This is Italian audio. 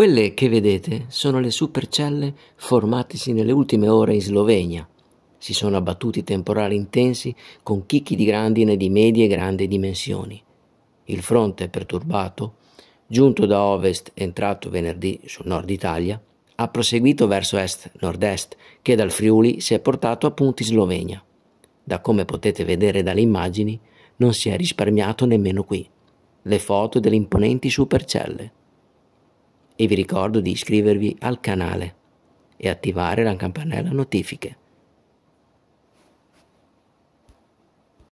Quelle che vedete sono le supercelle formatesi nelle ultime ore in Slovenia. Si sono abbattuti temporali intensi con chicchi di grandine di medie e grandi dimensioni. Il fronte perturbato, giunto da ovest entrato venerdì sul nord Italia, ha proseguito verso est-nord-est che dal Friuli si è portato a punti Slovenia. Da come potete vedere dalle immagini, non si è risparmiato nemmeno qui. Le foto delle imponenti supercelle e vi ricordo di iscrivervi al canale e attivare la campanella notifiche.